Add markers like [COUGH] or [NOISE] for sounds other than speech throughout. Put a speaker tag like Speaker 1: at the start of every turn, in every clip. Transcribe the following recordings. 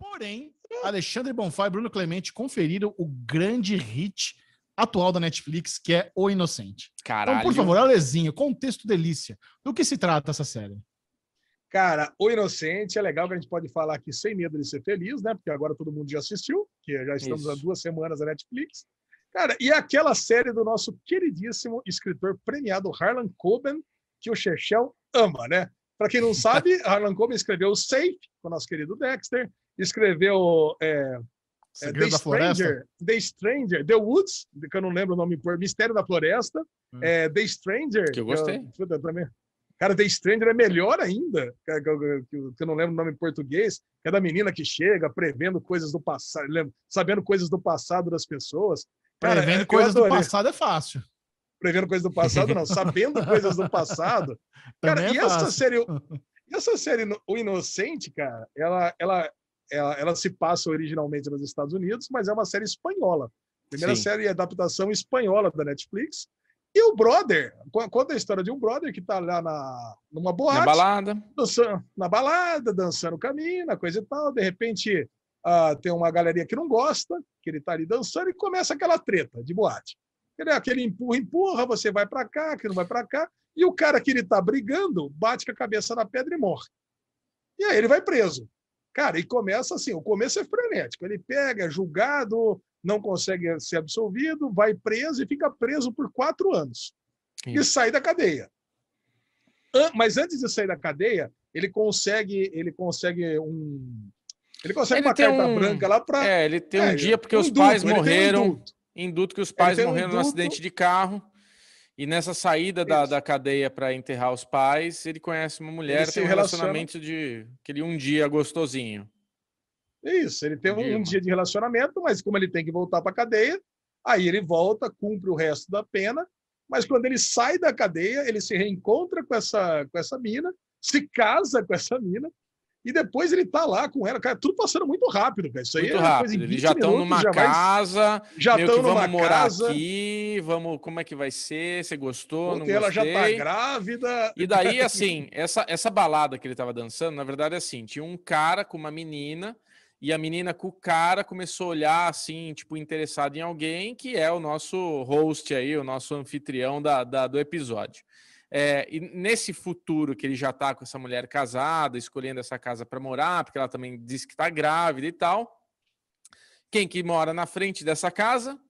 Speaker 1: Porém, Alexandre Bonfá e Bruno Clemente conferiram o grande hit atual da Netflix, que é O Inocente. Caralho. Então, por favor, Alezinho, contexto delícia. Do que se trata essa série? Cara, O Inocente é legal que a gente pode falar aqui sem medo de ser feliz, né? Porque agora todo mundo já assistiu, que já estamos Isso. há duas semanas na Netflix. Cara, e aquela série do nosso queridíssimo escritor premiado Harlan Coben, que o Chechel ama, né? Para quem não sabe, [LAUGHS] Harlan Coben escreveu Safe, com o nosso querido Dexter, escreveu é,
Speaker 2: é, The, Stranger,
Speaker 1: The Stranger, The Woods, que eu não lembro o nome por Mistério da Floresta, hum. é, The Stranger. Que eu gostei. Que eu, puta, também. Cara, The Stranger é melhor ainda, que, que, que eu não lembro o nome em português, que é da menina que chega prevendo coisas do passado, sabendo coisas do passado das pessoas.
Speaker 2: Cara, é, prevendo é, coisas do passado
Speaker 1: é fácil. Prevendo coisas do passado, não, sabendo coisas do passado. [LAUGHS] Cara, é [LAUGHS] e fácil. essa série, essa série, O Inocente, cara, ela, ela, ela, ela, se passa originalmente nos Estados Unidos, mas é uma série espanhola. Primeira Sim. série de adaptação espanhola da Netflix. E o brother, conta a história de um brother que está lá na, numa boate. Na balada. Dançando, na balada, dançando na coisa e tal. De repente, uh, tem uma galeria que não gosta, que ele está ali dançando, e começa aquela treta de boate. Ele, é aquele empurra, empurra, você vai para cá, que não vai para cá. E o cara que ele está brigando bate com a cabeça na pedra e morre. E aí ele vai preso. Cara, e começa assim, o começo é frenético. Ele pega, é julgado, não consegue ser absolvido, vai preso e fica preso por quatro anos. Sim. E sai da cadeia. Mas antes de sair da cadeia, ele consegue, ele consegue um. Ele consegue ele uma carta um... branca lá para.
Speaker 2: É, ele tem é, um dia porque um os pais morreram. induto que os pais morreram um no acidente de carro. E nessa saída da, da cadeia para enterrar os pais, ele conhece uma mulher, ele tem um relaciona... relacionamento de aquele um dia gostosinho.
Speaker 1: Isso, ele tem um, um dia de relacionamento, mas como ele tem que voltar para a cadeia, aí ele volta, cumpre o resto da pena, mas quando ele sai da cadeia, ele se reencontra com essa, com essa mina, se casa com essa mina, e depois ele tá lá com ela. Cara, tudo passando muito rápido, cara. Isso aí muito é rápido. Eles já estão numa já casa, já estão numa vamos morar casa.
Speaker 2: aqui, vamos, como é que vai ser? Você gostou? não não ela já tá grávida. E daí, [LAUGHS] assim, essa, essa balada que ele tava dançando, na verdade, é assim: tinha um cara com uma menina, e a menina com o cara começou a olhar assim, tipo, interessado em alguém, que é o nosso host aí, o nosso anfitrião da, da do episódio. É, e nesse futuro que ele já está com essa mulher casada, escolhendo essa casa para morar, porque ela também diz que está grávida e tal. Quem que mora na frente dessa casa?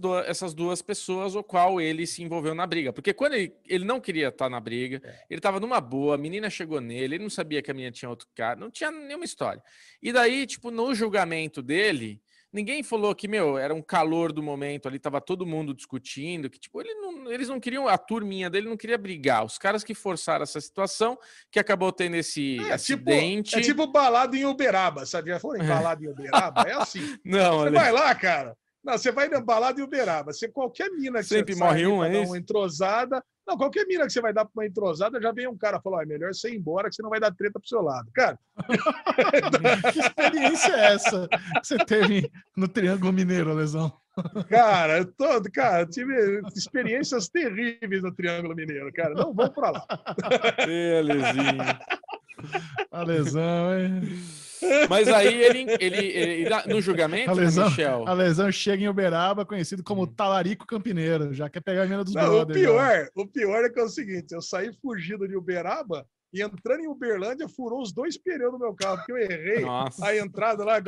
Speaker 2: Do, essas duas pessoas, o qual ele se envolveu na briga. Porque quando ele, ele não queria estar tá na briga, é. ele estava numa boa, a menina chegou nele, ele não sabia que a menina tinha outro cara, não tinha nenhuma história. E daí, tipo, no julgamento dele, ninguém falou que, meu, era um calor do momento ali, tava todo mundo discutindo, que, tipo, ele não, eles não queriam, a turminha dele não queria brigar. Os caras que forçaram essa situação, que acabou tendo esse é, tipo, acidente. Tipo, é tipo balada em
Speaker 1: Uberaba, sabe? Já foram em é. balada em Uberaba? É assim. [LAUGHS] não, Você olha... vai lá, cara. Não, você vai na balada em Uberaba. Você, qualquer mina que Sempre você morre sai, um, é um entrosada, não, qualquer mina que você vai dar para uma entrosada, já vem um cara falar: ah, é melhor você ir embora, que você não vai dar treta pro seu lado. Cara. [LAUGHS] que experiência é essa que você teve no Triângulo Mineiro, Lesão? Cara, todo, cara, tive experiências terríveis no Triângulo Mineiro, cara. Não vamos para lá. Belezinha. A lesão, hein? Mas aí ele, ele, ele, ele no julgamento, né, a lesão, Michel? A lesão chega em Uberaba, conhecido como hum. Talarico Campineiro, já quer pegar a menina dos Não, brothers, O né? pior, já. o pior é que é o seguinte: eu saí fugido de Uberaba e entrando em Uberlândia, furou os dois pneus do meu carro, porque eu errei Nossa. a entrada lá. Eu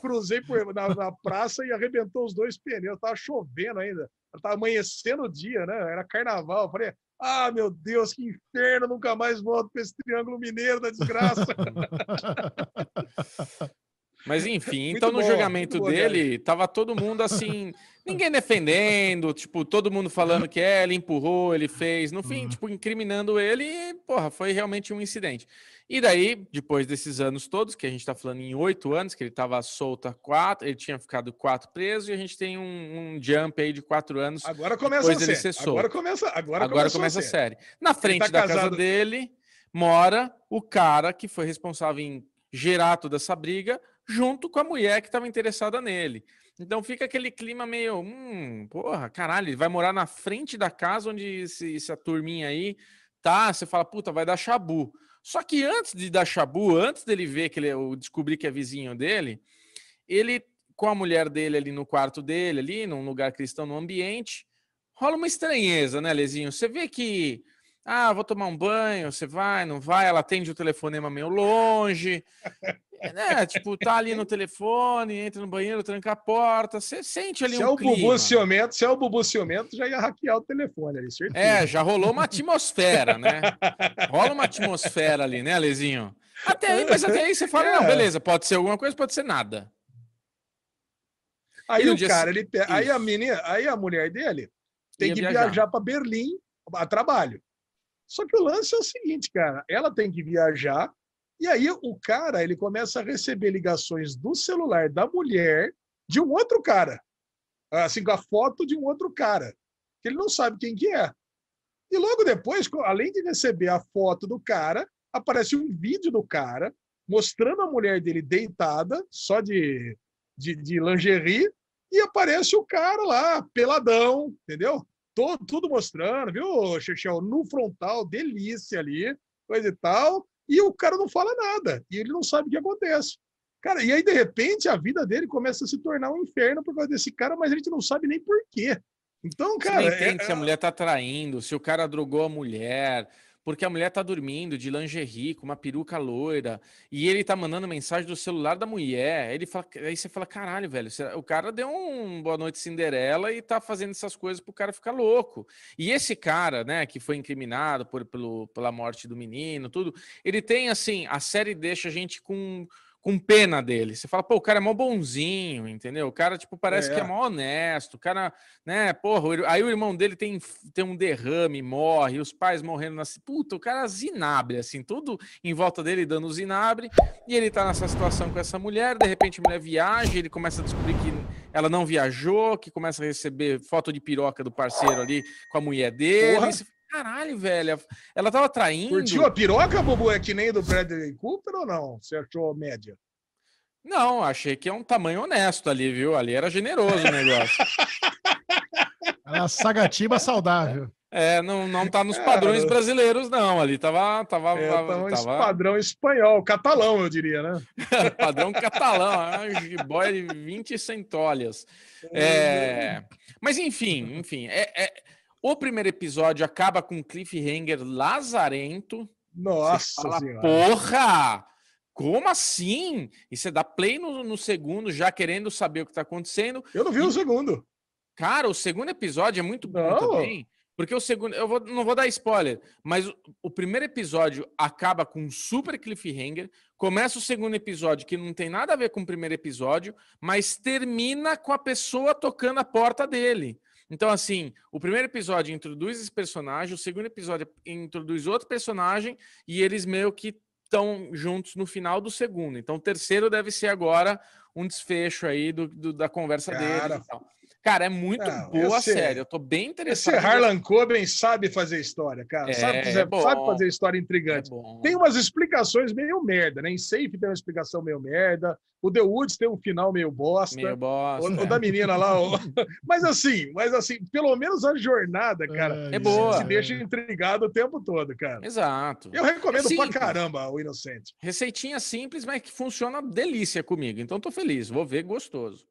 Speaker 1: cruzei por, na, na, praça e arrebentou os dois pneus. Tava chovendo ainda. Tava amanhecendo o dia, né? Era carnaval. Eu falei, ah, meu Deus, que inferno, nunca mais volto para esse Triângulo Mineiro da desgraça. [LAUGHS]
Speaker 2: Mas enfim, então no julgamento bom, dele, cara. tava todo mundo assim, Ninguém defendendo, tipo, todo mundo falando que é, ele empurrou, ele fez, no fim, uhum. tipo, incriminando ele, e, porra, foi realmente um incidente. E daí, depois desses anos todos, que a gente tá falando em oito anos, que ele tava solto há quatro, ele tinha ficado quatro preso, e a gente tem um, um jump aí de quatro anos. Agora começa a série. Agora
Speaker 1: começa, agora, agora começa a série. Na frente tá da casa
Speaker 2: dele, mora o cara que foi responsável em gerar toda essa briga, junto com a mulher que estava interessada nele. Então fica aquele clima meio, hum, porra, caralho, ele vai morar na frente da casa onde esse, essa turminha aí tá, você fala, puta, vai dar chabu. Só que antes de dar chabu, antes dele ver que ele é descobrir que é vizinho dele, ele com a mulher dele ali no quarto dele, ali num lugar cristão, no ambiente, rola uma estranheza, né, Lezinho? Você vê que ah, vou tomar um banho, você vai, não vai, ela atende o telefonema meio longe. [LAUGHS] É, né? É, tipo, tá ali no telefone, entra no banheiro, tranca a porta, você sente ali se um é o clima.
Speaker 1: ciumento, se é o Bubu ciumento, já ia hackear o telefone ali, É, já rolou uma atmosfera, né?
Speaker 2: Rola uma atmosfera ali, né, Lezinho? Até aí, mas até aí você fala, é. não, beleza, pode ser alguma coisa, pode ser nada.
Speaker 1: Aí o cara, ele pe... aí a menina, aí a mulher dele
Speaker 2: tem ia que viajar, viajar
Speaker 1: para Berlim a trabalho. Só que o lance é o seguinte, cara, ela tem que viajar e aí o cara, ele começa a receber ligações do celular da mulher de um outro cara. Assim, com a foto de um outro cara, que ele não sabe quem que é. E logo depois, além de receber a foto do cara, aparece um vídeo do cara mostrando a mulher dele deitada, só de, de, de lingerie, e aparece o cara lá, peladão, entendeu? Todo, tudo mostrando, viu, Xexel? No frontal, delícia ali, coisa e tal. E o cara não fala nada, e ele não sabe o que acontece. Cara, e aí, de repente, a vida dele começa a se tornar um inferno por causa desse cara, mas a gente não sabe nem por quê. Então, cara. Você é, entende é,
Speaker 2: se a mulher tá traindo, se o cara drogou a mulher, porque a mulher tá dormindo de lingerie, com uma peruca loira, e ele tá mandando mensagem do celular da mulher. Ele fala, aí você fala, caralho, velho, o cara deu um boa noite Cinderela e tá fazendo essas coisas pro cara ficar louco. E esse cara, né, que foi incriminado por, pelo, pela morte do menino, tudo, ele tem assim, a série deixa a gente com com pena dele. Você fala, pô, o cara é mó bonzinho, entendeu? O cara, tipo, parece é. que é mó honesto. O cara, né, porra, aí o irmão dele tem, tem um derrame, morre, os pais morrendo na. Puta, o cara é zinabre, assim, tudo em volta dele dando zinabre. E ele tá nessa situação com essa mulher, de repente a mulher viaja, ele começa a descobrir que ela não viajou, que começa a receber foto de piroca do parceiro ali com a mulher dele. Porra caralho, velho. Ela tava traindo. Curtiu a piroca,
Speaker 1: Bubu? É que nem do Bradley Cooper ou não? Você achou média?
Speaker 2: Não, achei que é um tamanho honesto ali, viu? Ali era generoso o negócio. [LAUGHS]
Speaker 1: Era é sagatiba saudável.
Speaker 2: É, não, não tá nos é, padrões é, brasileiros, não. Ali tava. tava, é, tava, tava...
Speaker 1: Padrão espanhol, catalão, eu diria, né?
Speaker 2: [LAUGHS] padrão catalão, boy de 20 centolhas. É... Mas enfim, enfim, é, é o primeiro episódio acaba com um cliffhanger lazarento.
Speaker 1: Nossa fala,
Speaker 2: Porra! Como assim? E você dá play no, no segundo, já querendo saber o que tá acontecendo. Eu não vi e, o segundo. Cara, o segundo episódio é muito não. bom também. Porque o segundo. Eu vou, não vou dar spoiler, mas o, o, primeiro episódio acaba com um super cliffhanger. Começa o segundo episódio, que não tem nada a ver com o primeiro episódio, mas termina com a pessoa tocando a porta dele. Então, assim, o primeiro episódio introduz esse personagem, o segundo episódio introduz outro personagem, e eles meio que estão juntos no final do segundo. Então, o terceiro deve ser agora um desfecho aí do, do da conversa Cara, deles. Cara, é muito não, boa a série. Eu tô bem interessado. Esse Harlan
Speaker 1: Coben sabe fazer história, cara. É, sabe, é fazer, é sabe fazer história é intrigante. É tem umas explicações meio merda, né? Em Safe tem uma explicação meio merda. O The Woods tem um final meio bosta. Meio bosta. O, o é. da menina lá. O... [LAUGHS] mas assim, mas assim, pelo menos a jornada, cara. É boa. Se deixa intrigado o tempo todo, cara.
Speaker 2: Exato. Eu recomendo é pra caramba o Inocente. Receitinha simples, mas que funciona delícia comigo. Então tô feliz. Vou ver gostoso.